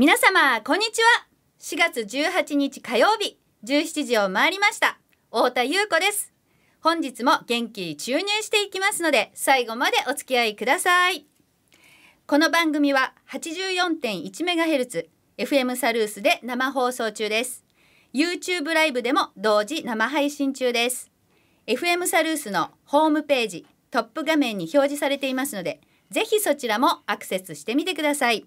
皆様こんにちは4月18日火曜日17時を回りました太田優子です本日も元気注入していきますので最後までお付き合いくださいこの番組は 84.1MHz FM サルースで生放送中です YouTube ライブでも同時生配信中です FM サルースのホームページトップ画面に表示されていますのでぜひそちらもアクセスしてみてください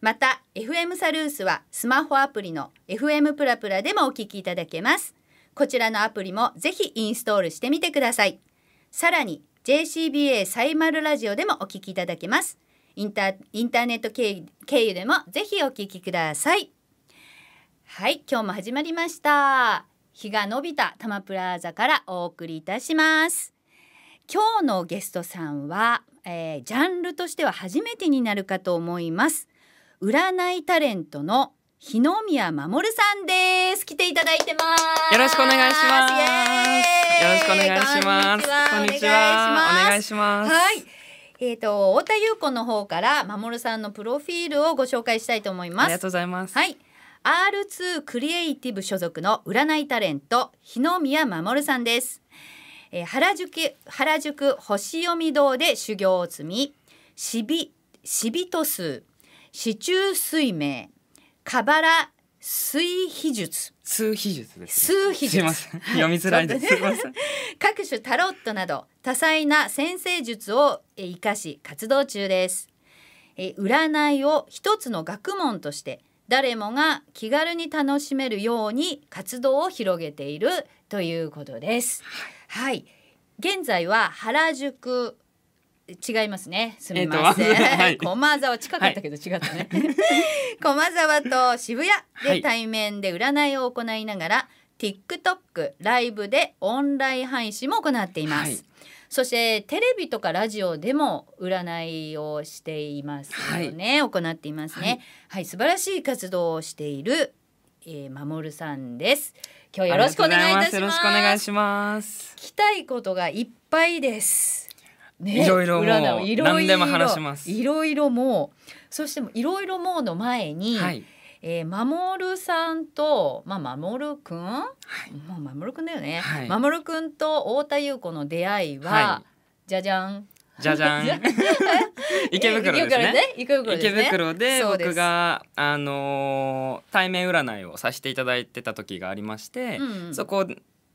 また FM サルースはスマホアプリの FM プラプラでもお聞きいただけますこちらのアプリもぜひインストールしてみてくださいさらに JCBA サイマルラジオでもお聞きいただけますインターインターネット経由でもぜひお聞きくださいはい今日も始まりました日が伸びたタマプラザからお送りいたします今日のゲストさんは、えー、ジャンルとしては初めてになるかと思います占いタレントの日野宮守さんです。来ていただいてます。よろしくお願いします。よろしくお願いします。こんにちは。お願いします。はい。えっ、ー、と太田裕子の方から守さんのプロフィールをご紹介したいと思います。ありがとうございます。はい。R2 クリエイティブ所属の占いタレント日野宮守さんです。えー、原宿原宿星読み堂で修行を積み、しびしびと数四柱水明カバラ水秘術数秘術ですね、数秘術すいません読みづらいです、はい、す各種タロットなど多彩な先生術を生かし活動中ですえ占いを一つの学問として誰もが気軽に楽しめるように活動を広げているということです。はい、はい、現在は原宿違いますね。すみません。えー駒沢近かったけど違ったね。はい、駒沢と渋谷で対面で占いを行いながら、はい、TikTok ライブでオンライン配信も行っています。そしてテレビとかラジオでも占いをしていますよね。行っていますね。はい、素晴らしい活動をしている、えー、守さんです。今日よろしくお願いいたします。よろしくお願いします。聞きたいことがいっぱいです。ね、いろいろもう何でも話しますいろいろもうそしていろいろもうの前に、はいえー、守さんと、まあ、守くん、はい、もう守くんだよね、はい、守くんと太田優子の出会いは、はい、じゃじゃんじゃじゃん 池袋ですね、ね、池袋で、ね,、袋で僕があのー、対面占いをさせていただいてた時がありまして、うんうん、そこ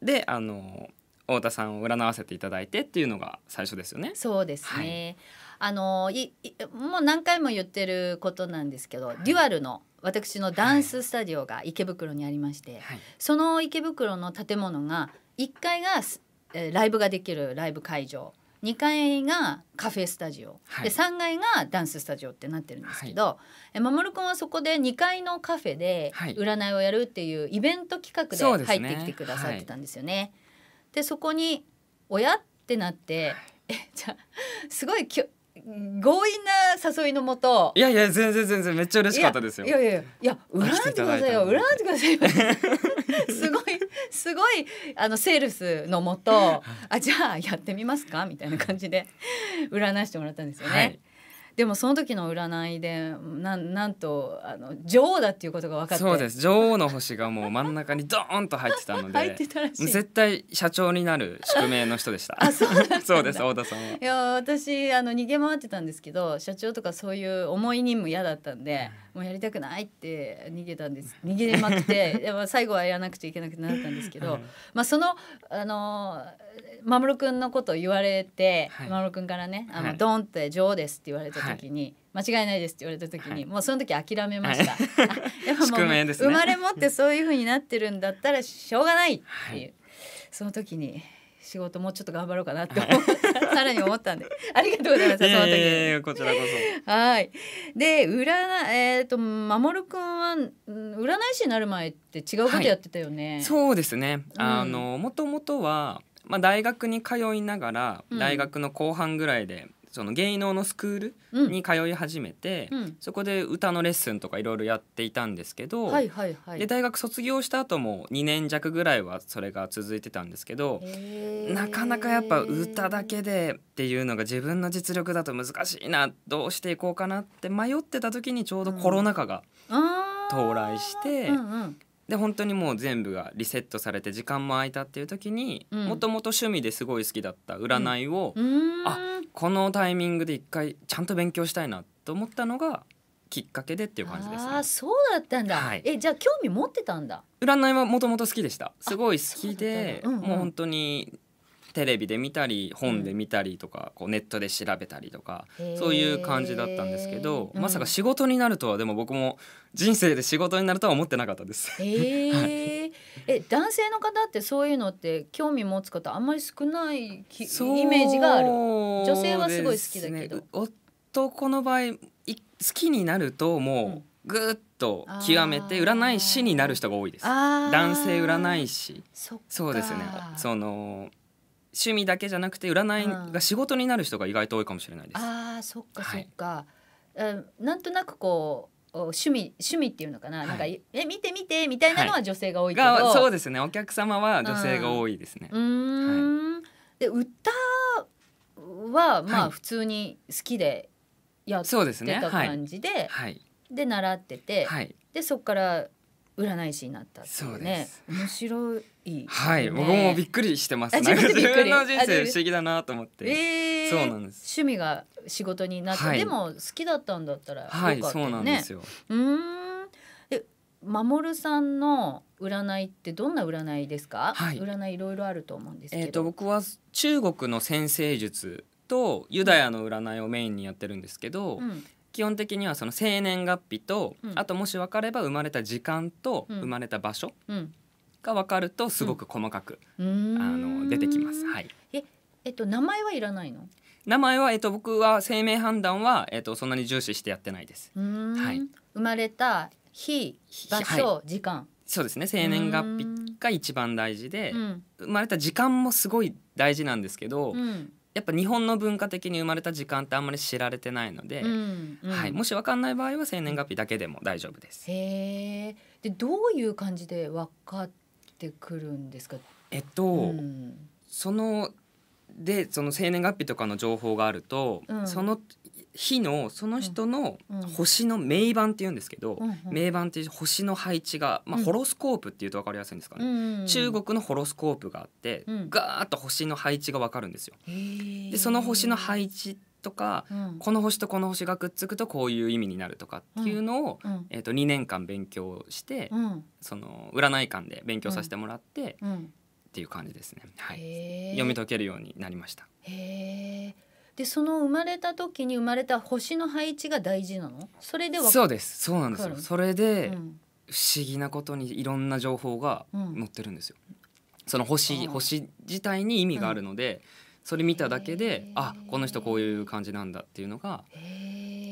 であのー太田さんを占わせていただいてっていうのが最初ですよね。そうですね、はい、あのいもう何回も言ってることなんですけど、はい、デュアルの私のダンススタジオが池袋にありまして、はい、その池袋の建物が1階がライブができるライブ会場2階がカフェスタジオ、で3階がダンススタジオってなってるんですけど、えまくんはそこで2階のカフェで占いをやるっていうイベント企画で入ってきてくださってたんですよね。でそこに「親?」ってなってえじゃすごいきょ強引な誘いのもといやいや全然全然めっちゃ嬉しかったですよいやいやいや恨んでくださいよ恨んでくださいよ すごいすごいあのセールスのもとあじゃあやってみますかみたいな感じで占いしてもらったんですよね。はいでもその時の占いでなんなんとあの女王だっていうことが分かってそうです女王の星がもう真ん中にドーンと入ってたので絶対社長になる宿命の人でしたあそう そうです太田さんいや私あの逃げ回ってたんですけど社長とかそういう重い任務嫌だったんでもうやりたくないって逃げたんです逃げまくって でも最後はやらなくちゃいけなくなったんですけど、はい、まあそのあの守君のことを言われて守、はい、君からね「あの、はい、ドンって女王です」って言われて。時に、はい、間違いないですって言われた時に、はい、もうその時諦めました。でももう、生まれ持ってそういうふうになってるんだったらしょうがないっていう、その時に仕事もうちょっと頑張ろうかなって、はい、さらに思ったんでありがとうございますその時に。こちらこそ。はいで占えっ、ー、と守んは占い師になる前って違うことやってたよね。はい、そうですね、あのもともとはまあ、大学に通いながら大学の後半ぐらいで、その芸能のスクールに通い始めて、うん、そこで歌のレッスンとかいろいろやっていたんですけど、はいはいはい、で大学卒業した後も2年弱ぐらいはそれが続いてたんですけどなかなかやっぱ歌だけでっていうのが自分の実力だと難しいなどうしていこうかなって迷ってた時にちょうどコロナ禍が到来して、うんうんうん、で本当にもう全部がリセットされて時間も空いたっていう時にもともと趣味ですごい好きだった占いを、うん、あこのタイミングで一回ちゃんと勉強したいなと思ったのがきっかけでっていう感じですね。あそうだったんだ、はい、えじゃあ興味持ってたんだ占いはもともと好きでしたすごい好きで、うんうん、もう本当にテレビで見たり本で見たりとか、こうネットで調べたりとかそういう感じだったんですけど、まさか仕事になるとはでも僕も人生で仕事になるとは思ってなかったですええ男性の方ってそういうのって興味持つ方あんまり少ないイメージがある女性はすごい好きだけど、ね、男の場合好きになるともうぐっと極めて占い師になる人が多いです男性占い師そうですねその趣味だけじゃなくて占いが仕事になる人が意外と多いかもしれないです。ああそっかそっか、はい、なんとなくこう趣味趣味っていうのかなはい、なんかえ見て見てみたいなのは女性が多いけど、はい、そうですねお客様は女性が多いですね。で歌はまあ普通に好きでやってた感じで、はい、で習ってて、でそこから占い師になったっていうね面白い、ね、はい僕もびっくりしてます自分の人生不思議だなと思って、えー、そうなんです趣味が仕事になって、はい、でも好きだったんだったらよかったね、はい、そうなんですようんで守さんの占いってどんな占いですか、はい、占いいろいろあると思うんですけど、えーと僕は中国の先生術とユダヤの占いをメインにやってるんですけど、うん、基本的にはその生年月日と、うんあともし分かれば生まれた時間と生まれた場所が分かるとすごく細かく、うんあの出てきます。はいえっと名前はいらないの名前は、えっと、僕は姓名判断は、えっと、そんなに重視してやってないです。はい生まれた日場所、時間そうですね生年月日が一番大事で、うん生まれた時間もすごい大事なんですけど、うんやっぱ日本の文化的に生まれた時間ってあんまり知られてないので、うんうん、はい、もし分かんない場合は生年月日だけでも大丈夫です。へでどういう感じで分かってくるんですかえっと、うん、そのでその生年月日とかの情報があると、うん、その火のその人の星の名盤って言うんですけど、名盤っていう星の配置が、まあ、ホロスコープっていうと分かりやすいんですかね、中国のホロスコープがあって、ガーッと星の配置が分かるんですよ。でその星の配置とか、この星とこの星がくっつくとこういう意味になるとかっていうのを、えー、と2年間勉強して、その占い館で勉強させてもらって。っていう感じですね。はい、読み解けるようになりました。へえ。でその生まれた時に生まれた星の配置が大事なのそれでそうですそうなんですよそれで、うん、不思議なことにいろんな情報が載ってるんですよ、うん、その星星自体に意味があるので、うん、それ見ただけであこの人こういう感じなんだっていうのが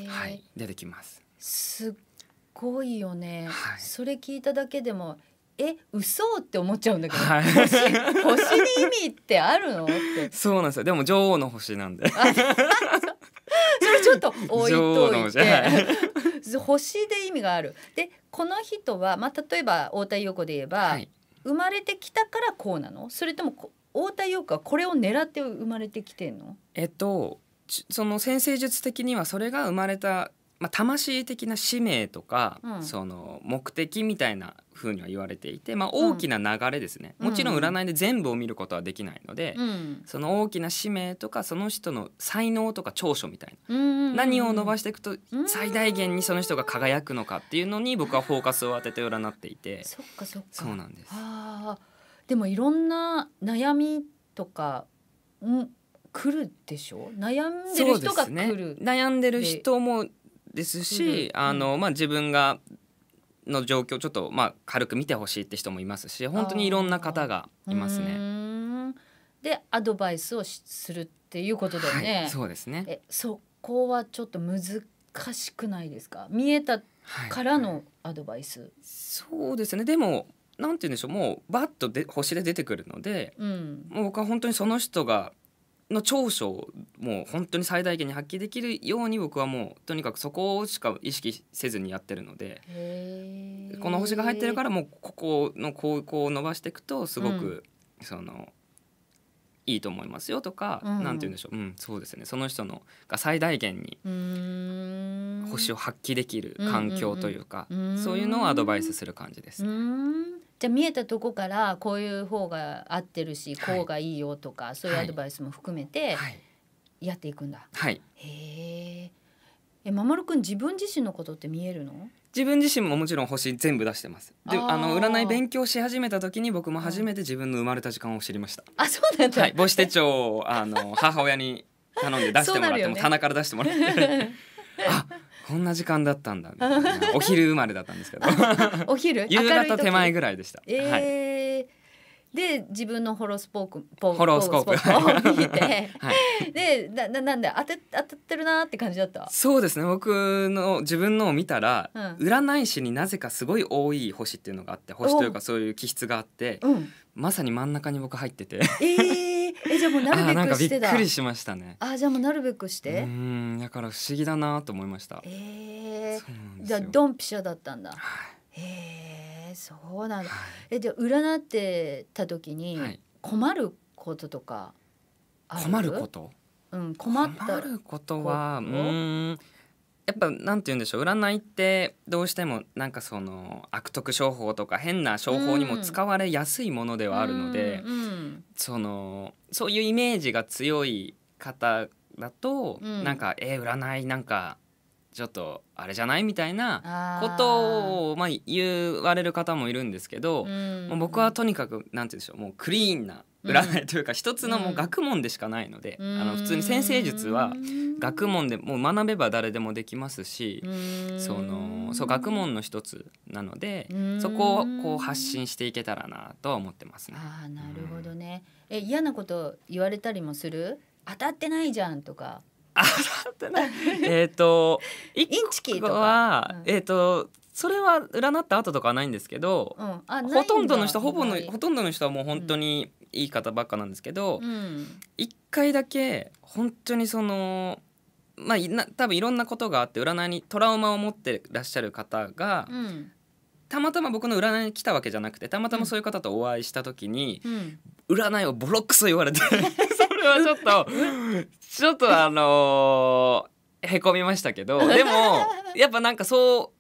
はい出てきますすっごいよね、はい、それ聞いただけでもえ嘘って思っちゃうんだけど、はい、星星に意味ってあるのってそうなんですよでも女王の星なんでそれちょっと置いといて、はい、星で意味があるでこの人は、まあ、例えば太田洋子で言えば、はい、生まれてきたからこうなのそれとも太田洋子はこれを狙って生まれてきてんのえっとその先生術的にはそれが生まれたまあ、魂的な使命とか、うん、その目的みたいなふうには言われていて、まあ、大きな流れですね、うん、もちろん占いで全部を見ることはできないので、うん、その大きな使命とかその人の才能とか長所みたいな、何を伸ばしていくと最大限にその人が輝くのかっていうのに僕はフォーカスを当てて占っていてそっかそっかそうなんですでもいろんな悩みとか来るでしょ悩んでる人が来る、ね、悩んでる人もですし、あのまあ、自分がの状況ちょっと、まあ、軽く見てほしいって人もいますし本当にいろんな方がいますね。でアドバイスをするっていうことだよね。はい、そうですねえそこはちょっと難しくないですか見えたからのアドバイス。はいはい、そうですねでもなんて言うんでしょうもうバッとで星で出てくるので、うん、もう僕は本当にその人がの長所をもう本当に最大限に発揮できるように僕はもうとにかくそこしか意識せずにやってるのでこの星が入ってるからもうここの高校を伸ばしていくとすごく、うん、そのいいと思いますよとか、うん、なんて言うんでしょう、うん、そうですねその人のが最大限に星を発揮できる環境というか、そういうのをアドバイスする感じですね。じゃあ見えたとこからこういう方が合ってるし、こうがいいよとかそういうアドバイスも含めてやっていくんだ。はい、へえ。え、まもるく自分自身のことって見えるの？自分自身ももちろん星全部出してますであの占い勉強し始めた時に僕も初めて自分の生まれた時間を知りましたあそうなんだ、はい、母子手帳をあの母親に頼んで出してもらって、ね、も棚から出してもらって あこんな時間だったんだみ お昼生まれだったんですけど お昼夕方手前ぐらいでした、えー、はい、で自分のホロスポークポホロスコープを見て、はい、でなななんで当て当たってるなって感じだったそうですね僕の自分のを見たら、うん、占い師になぜかすごい多い星っていうのがあって星というかそういう気質があって、うん、まさに真ん中に僕入ってて。えーえじゃあもうなるべくしてだ。びっくりしましたね。あじゃあもうなるべくして。うんだから不思議だなと思いました。えー、じゃあドンピシャだったんだ。へ、はい、えー、そうなんだ。はい、えじゃあ占ってた時に困ることとかあ困ること？うん困った困ることはうん。やっぱなんて言うんでしょう占いってどうしてもなんかその悪徳商法とか変な商法にも使われやすいものではあるので、うんうん、そのそういうイメージが強い方だと、うん、なんかえー、占いなんかちょっとあれじゃないみたいなことをまあ言われる方もいるんですけど、もう僕はとにかくなんて言うんでしょうもうクリーンな占いというか一つのもう学問でしかないので、あの普通に先生術は学問でもう学べば誰でもできますしそのそう学問の一つなのでそこをこう発信していけたらなとは思ってますね。あなるほどね、え嫌なこと言われたりもする当たってないじゃんとか。当たってない えっとインチキは、うん、えっ、とそれは占った後とかはないんですけど、うん、ほとんどの人ほぼのほとんどの人はもう本当に、いい方ばっかなんですけど、一、うん、回だけ本当にそのまあ多分いろんなことがあって占いにトラウマを持ってらっしゃる方が、うん、たまたま僕の占いに来たわけじゃなくてたまたまそういう方とお会いした時に、うん、占いをボロックと言われて それはちょっとちょっとあのー、へこみましたけどでもやっぱなんかそ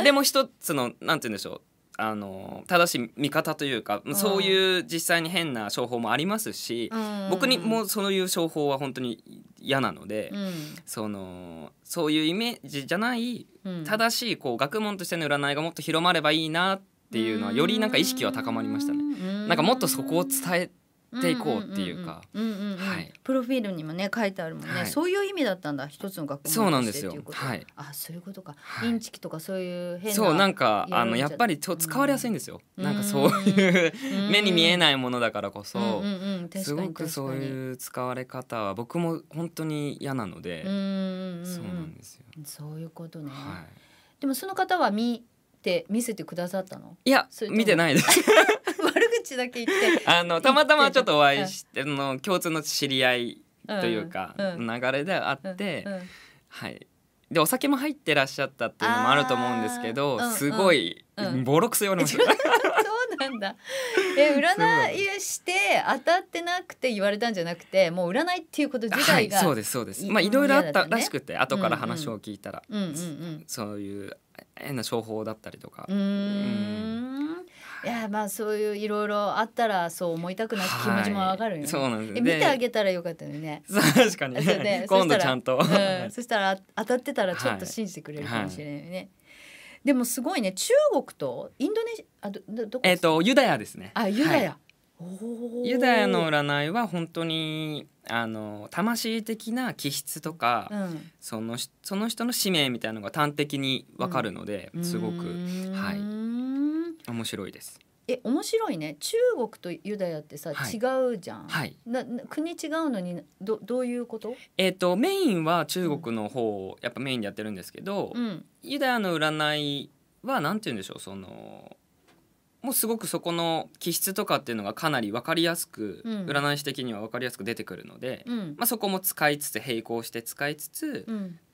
うでも一つのなんて言うんでしょうあの正しい見方というか、うん、そういう実際に変な商法もありますし、うん、僕にもそういう商法は本当に嫌なので、うん、そのそういうイメージじゃない正しいこう学問としての占いがもっと広まればいいなっていうのはよりなんか意識は高まりましたね。なんかもっとそこを伝えていこうっていうかプロフィールにもね書いてあるもんね、はい、そういう意味だったんだ一つの学校そうなんですよはいあそういうことか、はい、インチキとかそういう変なそうなんかあのやっぱりちょ使われやすいんですよ、うん、なんかそういう 目に見えないものだからこそ、うんうんうすごくそういう使われ方は僕も本当に嫌なので、うんそうなんですよそういうことね、はい、でもその方は見て見せてくださったのいや見てないです 地だけ行って あのたまたまちょっとお会いして、の共通の知り合いというか、うん、流れであって、うんうん、はいでお酒も入ってらっしゃったっていうのもあると思うんですけど、すごい、ボロクソ言われました。そうなんだえ占いして当たってなくて言われたんじゃなくてもう占いっていうこと自体が、はい、そうですそうですまあいろいろあったらしくて、ね、後から話を聞いたら、うんうん、そういう変な商法だったりとか。うんいやまあそういういろいろあったらそう思いたくなる気持ちもわかるよね、はい、そうなんですで見てあげたらよかったよね 確かにね、ね、今度ちゃんと、うん、そしたら当たってたらちょっと信じてくれるかもしれないね、はいはいでもすごいね中国とインドネシアどどこえっ、ー、とユダヤですね。あユダヤ、はい、ユダヤの占いは本当にあの魂的な気質とか、うん、そのその人の使命みたいなのが端的にわかるので、うん、すごくはい。面白いです。え面白いね中国とユダヤってさ、はい、違うじゃん、はい、な国違うのにどどういうことえっ、ー、とメインは中国の方をやっぱメインでやってるんですけど、うん、ユダヤの占いはなんて言うんでしょうそのもうすごくそこの気質とかっていうのがかなり分かりやすく、うん、占い師的には分かりやすく出てくるので、うん、まあ、そこも使いつつ並行して使いつつ、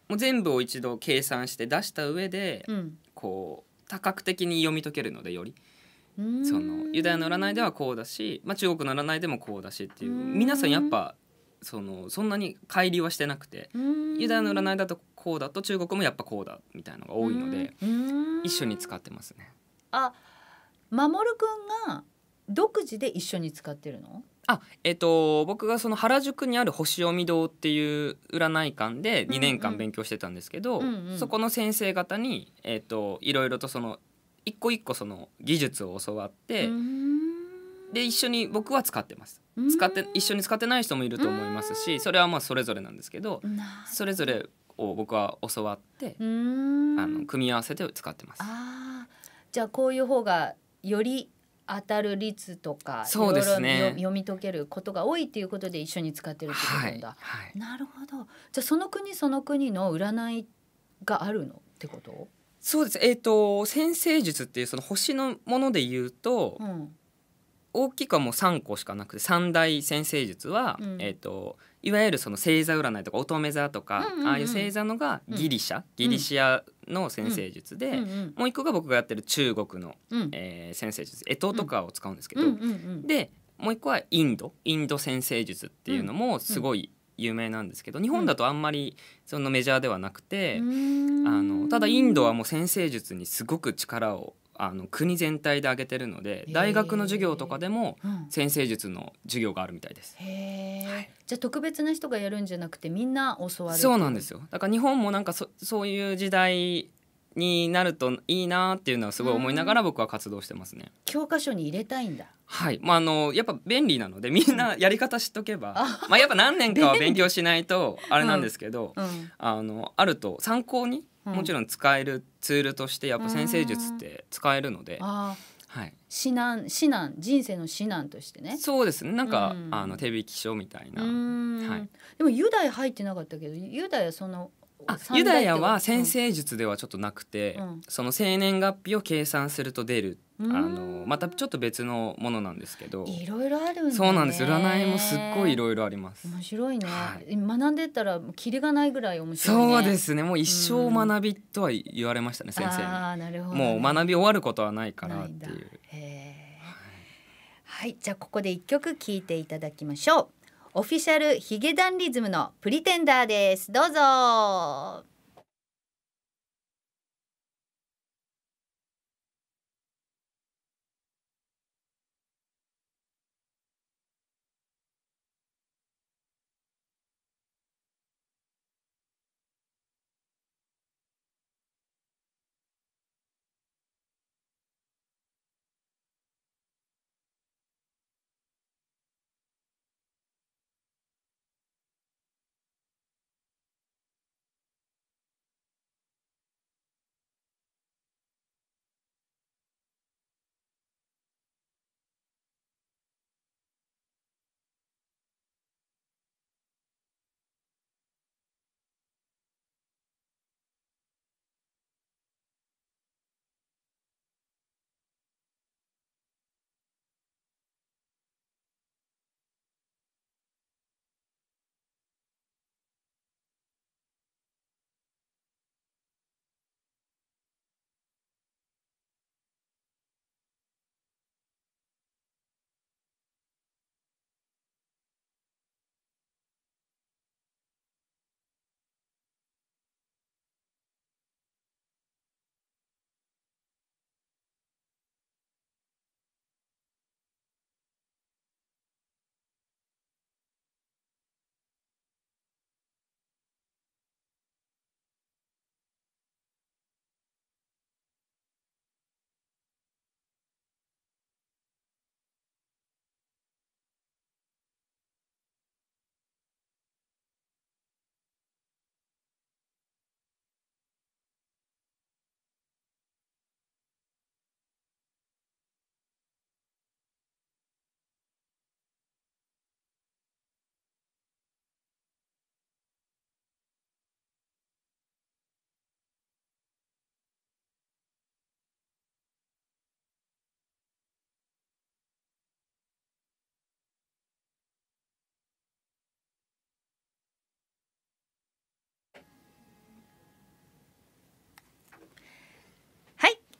もう全部を一度計算して出した上で、こう多角的に読み解けるのでよりそのユダヤの占いではこうだし、まあ、中国の占いでもこうだしっていう皆さんやっぱそのそんなに乖離はしてなくてユダヤの占いだとこうだと中国もやっぱこうだみたいのが多いので一緒に使ってますね。あ守君が独自で一緒に使ってるのあえっ、ー、と僕がその原宿にある星読み堂っていう占い館で2年間勉強してたんですけど、うんうん、そこの先生方に、えっ、ー、と、いろいろとその一個一個その技術を教わって、うん、で一緒に僕は使ってます。使って一緒に使ってない人もいると思いますしそれはまあそれぞれなんですけどそれぞれを僕は教わってあの組み合わせて使ってます。じゃあこういう方がより当たる率とかそうですね読み解けることが多いっていうことで一緒に使ってるってことだ、はいはい、なるほどじゃあその国その国の占いがあるのってことそうですえっ、ー、と先星術っていうその星のもので言うと、うん、大きくはもう3個しかなくて三大先星術は、うん、えっ、ー、といわゆるその星座占いとか乙女座とか、うんうんうん、ああいう星座のがギリシャ、うん、ギリシアの先生術で、うんうん、もう一個が僕がやってる中国の、うん、えー、先生術干支とかを使うんですけど、うんうんうん、でもう一個はインドインド先生術っていうのもすごい有名なんですけど、日本だとあんまりそのメジャーではなくて、あのただインドはもう先生術にすごく力をあの国全体で上げてるので大学の授業とかでも先生術の授業があるみたいです。へえ。はい、じゃあ特別な人がやるんじゃなくてみんな教わるそうなんですよだから日本もなんかそそういう時代になるといいなっていうのはすごい思いながら僕は活動してますね。教科書に入れたいんだ。はい、まああのやっぱ便利なのでみんなやり方知っとけば、まあやっぱ何年かは勉強しないとあれなんですけど、う んうん、あのあると参考にもちろん使えるツールとしてやっぱ先生術って使えるので。はい、指南指南人生の指南としてねそうですねなんか、うん、あの手引き書みたいな、はい、でもユダヤ入ってなかったけどユダヤそのユダヤは先生術ではちょっとなくて、うん、その生年月日を計算すると出る、うん、あのまたちょっと別のものなんですけどいろいろある、ね、そうなんです占いもすっごいいろいろあります面白いね、はい、学んでたらキリがないぐらい面白い、ね、そうですねもう一生学びとは言われましたね、うん、先生にあなるほど、ね、もう学び終わることはないからっていうはい、じゃあここで一曲聴いていただきましょうオフィシャルヒゲダンリズムのプリテンダーですどうぞ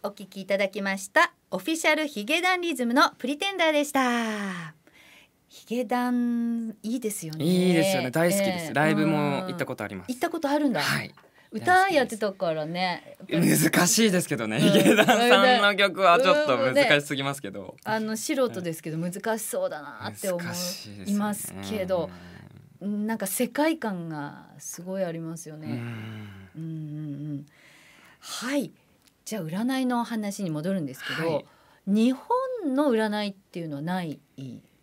お聞きいただきましたオフィシャルヒゲダンリズムのプリテンダーでしたヒゲダンいいですよねいいですよね大好きです、えー、ライブも行ったことあります行ったことあるんだ、はい、歌やってたからね難しいですけどね、うん、ヒゲダンさんの曲はちょっと難しすぎますけど、うんうあの素人ですけど難しそうだなって思いますけど、うん、なんか世界観がすごいありますよねうんうんうんはいじゃあ占いの話に戻るんですけど、はい、日本の占いっていうのはない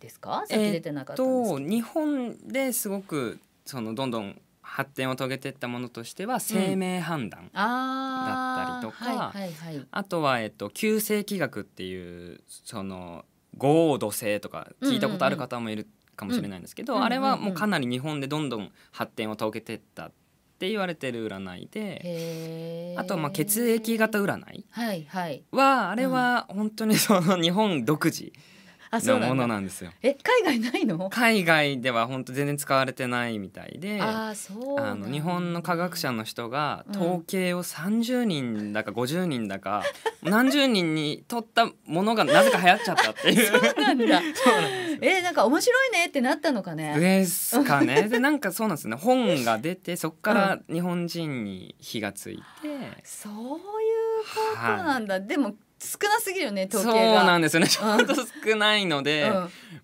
ですか先出てなかったと日本ですごくそのどんどん発展を遂げていったものとしては生命判断だったりとか、あとは、えっと、旧星気学っていうその豪土星とか聞いたことある方もいるかもしれないんですけど、あれはもうかなり日本でどんどん発展を遂げていったって言われてる占いであとまあ血液型占いは,、はいはい、あれは本当にその日本独自のものなんですよ。え海外ないの海外では本当全然使われてないみたいであそうあの日本の科学者の人が統計を三十人だか五十人だか、うん、何十人に取ったものがなぜか流行っちゃったっていう そうなんだ えなんか面白いねってなったのかねですかね でなんかそうなんですね本が出てそこから日本人に火がついて、うん、そういうことなんだ、はい、でも少なすぎるよね統計そうなんですよねちょっと少ないので、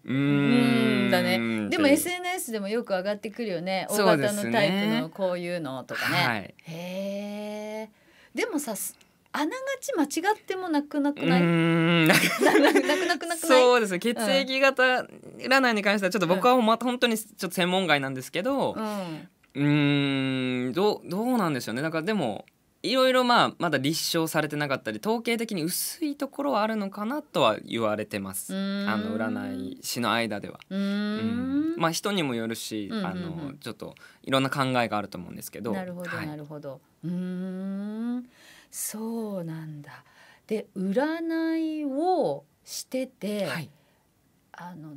うん、うんだねでも SNS でもよく上がってくるよね大型のタイプのこういうのとかね、ねはい、へえでもさあながち間違ってもなくなくないそうですね血液型占いに関してはちょっと僕はまた本当にちょっと専門外なんですけどうんうんどうどうなんでしょうねだからでもいろいろまあまだ立証されてなかったり統計的に薄いところはあるのかなとは言われてますあの占い師の間では。うん、まあ人にもよるし、うんうんうん、あのちょっといろんな考えがあると思うんですけど。なるほど、はい、なるほど。うんそうなんだ。で占いをしてて、はい、あの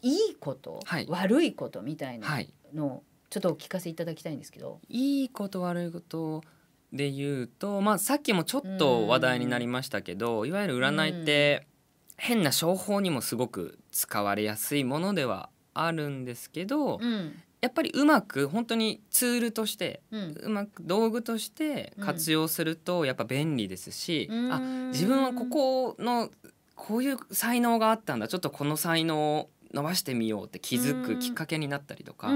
いいこと、はい、悪いことみたいなのを、ちょっとお聞かせいただきたいんですけど。いいこと悪いことで言うと、まあ、さっきもちょっと話題になりましたけど、いわゆる占いって変な商法にもすごく使われやすいものではあるんですけど、うん、やっぱりうまく本当にツールとして、うん、うまく道具として活用するとやっぱ便利ですし、うん、あ自分はここのこういう才能があったんだちょっとこの才能を伸ばしてみようって気づくきっかけになったりとか、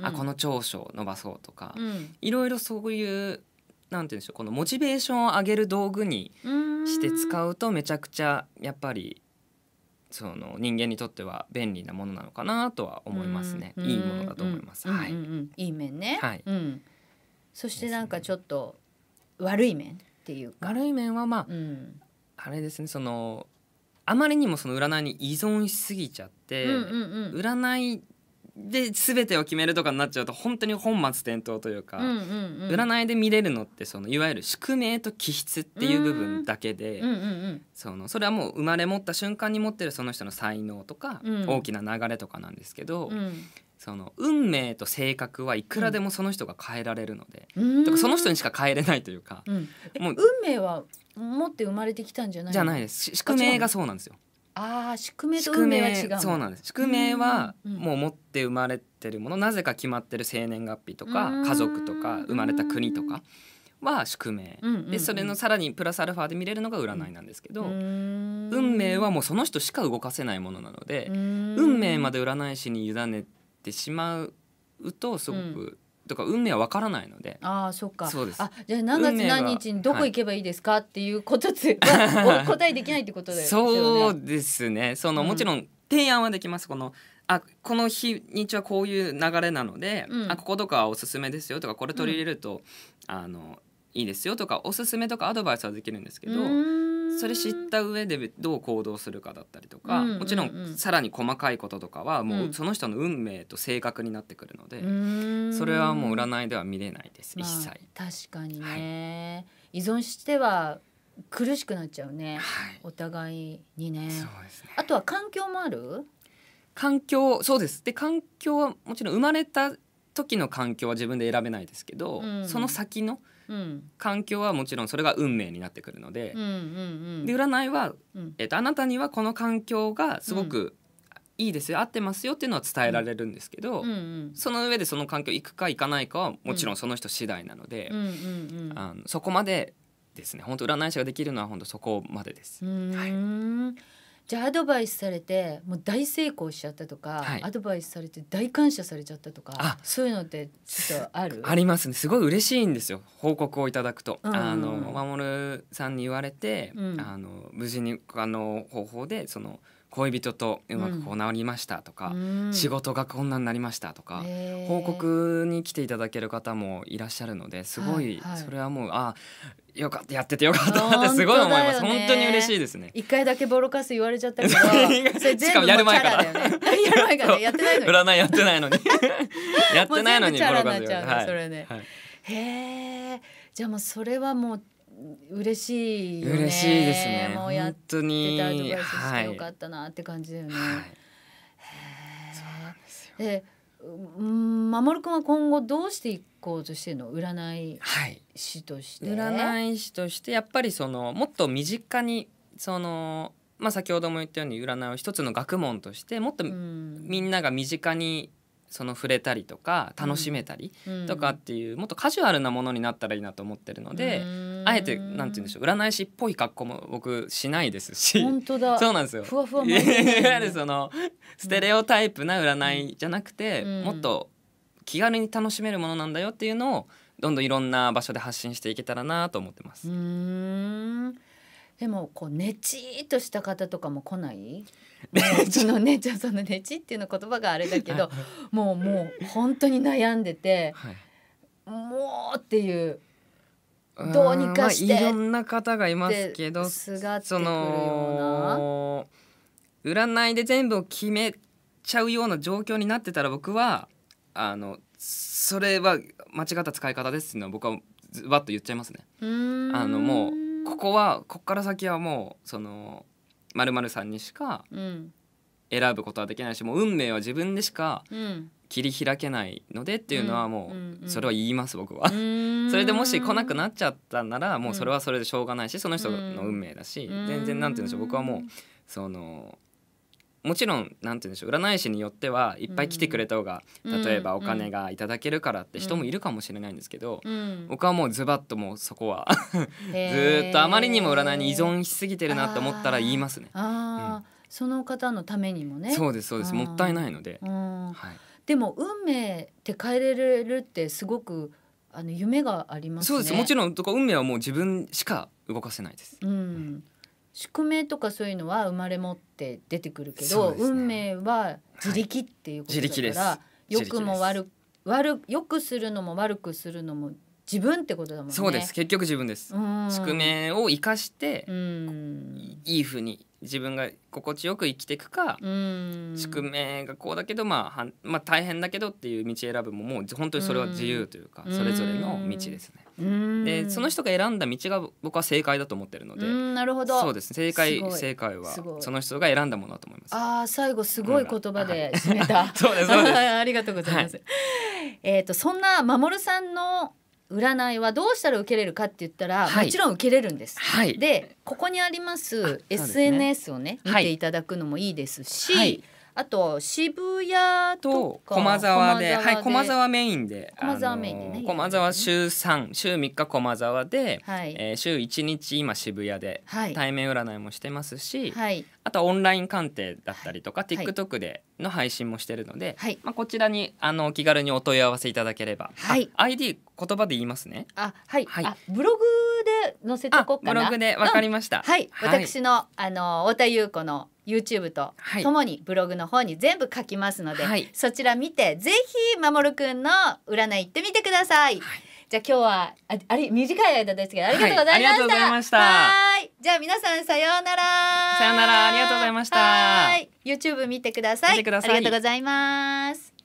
あこの長所を伸ばそうとか、いろいろそういうなんて言うんでしょうこのモチベーションを上げる道具にして使うとめちゃくちゃやっぱりその人間にとっては便利なものなのかなとは思いますね。いいものだと思います。はい。うんいい面ね。はい。うん、そしてなんかちょっと悪い面っていうか。悪い面はまあ、うん、あれですね。そのあまりにもその占いに依存しすぎちゃって、うんうんうん、占いで全てを決めるとかになっちゃうと本当に本末転倒というか、うんうんうん、占いで見れるのってそのいわゆる宿命と気質っていう部分だけで、うんうんうん、そのそれはもう生まれ持った瞬間に持ってるその人の才能とか、うん、大きな流れとかなんですけど、うん、その運命と性格はいくらでもその人が変えられるので、とかその人にしか変えれないというか、もう運命は持って生まれてきたんじゃないじゃないです宿命がそうなんですよ。ああ宿命と運命は違うそうなんです宿命はもう持って生まれてるもの、なぜか決まってる生年月日とか家族とか生まれた国とかは宿命、でそれのさらにプラスアルファで見れるのが占いなんですけど、運命はもうその人しか動かせないものなので、運命まで占い師に委ねてしまうとすごく、とか運命は分からないのでああそっかそうですあじゃあ何月何日にどこ行けばいいですか、っていうことつ、はお答えできないってことだよねそうですねそのもちろん提案はできますこのあこの日日はこういう流れなので、うん、あこことかおすすめですよとかこれ取り入れると、うん、あのいいですよとかおすすめとかアドバイスはできるんですけどそれ知った上でどう行動するかだったりとか、うんうんうん、もちろんさらに細かいこととかはもうその人の運命と性格になってくるので、うん、それはもう占いでは見れないです、まあ、一切。確かにね、はい、依存しては苦しくなっちゃうね、はい、お互いにね、ね、あとは環境もある環境そうですで環境はもちろん生まれた時の環境は自分で選べないですけど、うん、その先の環境はもちろんそれが運命になってくるので,、で占いは、えー、とあなたにはこの環境がすごく、いいですよ合ってますよっていうのは伝えられるんですけど、その上でその環境行くか行かないかはもちろんその人次第なので、あのそこまでですね本当占い師ができるのは本当そこまでです。はいじゃあアドバイスされてもう大成功しちゃったとか、はいアドバイスされて大感謝されちゃったとかあそういうのってちょっとある ありますねすごい嬉しいんですよ報告をいただくと、うんあのお守さんに言われて、うんあの無事にあの方法でその恋人とうまくこう治りましたとか、うん、仕事がこんなになりましたとか、えー、報告に来ていただける方もいらっしゃるのですごいそれはもう、はいはい、あよかったやっててよかったって すごい思います本当,、に嬉しいですね一回だけボロカス言われちゃったけど しかもやる前から やる前からやってないのに占いやってないのにやってないのにボロカス言われちはい、はい、へえじゃあもうそれはもう嬉しいよね嬉しいですねもうやってたアドバイスしてよかったなって感じだよね。はいはい、で守君は今後どうしていこうとしての占い師として、はい、占い師としてやっぱりそのもっと身近にその、まあ、先ほども言ったように占いを一つの学問としてもっとみんなが身近にその触れたりとか楽しめたりとかっていう、もっとカジュアルなものになったらいいなと思ってるので、あえてなんて言うんでしょう占い師っぽい格好も僕しないですし本当だそうなんですよふわふわいわゆるそのステレオタイプな占いじゃなくて、うん、もっと気軽に楽しめるものなんだよっていうのをどんどんいろんな場所で発信していけたらなと思ってます。でもこうねちっとした方とかも来ないね、そのねじゃそのねちっていうの言葉があれだけどもうもう本当に悩んでて、はい、もうっていうどうにかして、まあ、いろんな方がいますけどその占いで全部を決めちゃうような状況になってたら僕はあのそれは間違った使い方ですっていうのは僕はズバッと言っちゃいますね。あのもうここはここから先はもうそのまるさんにしか選ぶことはできないし、もう運命は自分でしか、切り開けないのでっていうのはもうそれは言います僕はそれでもし来なくなっちゃったならもうそれはそれでしょうがないしその人の運命だし全然なんて言うんでしょう僕はもうそのもちろんなんて言うんでしょう占い師によってはいっぱい来てくれた方が例えばお金がいただけるからって人もいるかもしれないんですけど僕はもうズバッともうそこは ずっとあまりにも占いに依存しすぎてるなと思ったら言いますね。その方のためにもねそうですそうですもったいないので、はいでも運命って変えれるってすごくあの夢があります、ね、そうですもちろんとか運命はもう自分しか動かせないです、うん、うん、宿命とかそういうのは生まれ持って出てくるけど、ね、運命は自力っていうことだから、はい、良くも悪悪良くするのも悪くするのも自分ってことだもんねそうです結局自分です、宿命を生かして、うん、いい風に自分が心地よく生きていくか宿命がこうだけど、まあ、はまあ大変だけどっていう道選ぶももう本当にそれは自由というかそれぞれの道ですね。でその人が選んだ道が僕は正解だと思ってるのでなるほどそうですね正解正解はその人が選んだものだと思います。ああ最後すごい言葉で締めた、そうですそうですありがとうございます。はい、えっ、ー、とそんな守さんの占いはどうしたら受けれるかって言ったら、はい、もちろん受けれるんです。はい、でここにあります SNS をね、ね、見ていただくのもいいですし、はい、あと渋谷と駒沢ではい、駒沢メインで駒沢メインでね駒沢週三、週三日駒沢で、はいえー、週一日今渋谷で対面占いもしてますし、はい、あとオンライン鑑定だったりとか、はい、TikTok での配信もしてるので、はい、まあ、こちらにあの気軽にお問い合わせいただければ、はい、ID 言葉で言いますねあはい、はい、ブログで載せてこうブログでわかりました、うん、はい、私のあの太田優子の YouTube とともにブログの方に全部書きますので、はい、そちら見てぜひまもるくんの占い行ってみてくださいじゃあ今日はああれ短い間ですけどありがとうございました。はい、いしたはいじゃあ皆さんさようなら。さようならありがとうございました。はい YouTube 見てください。ありがとうございます。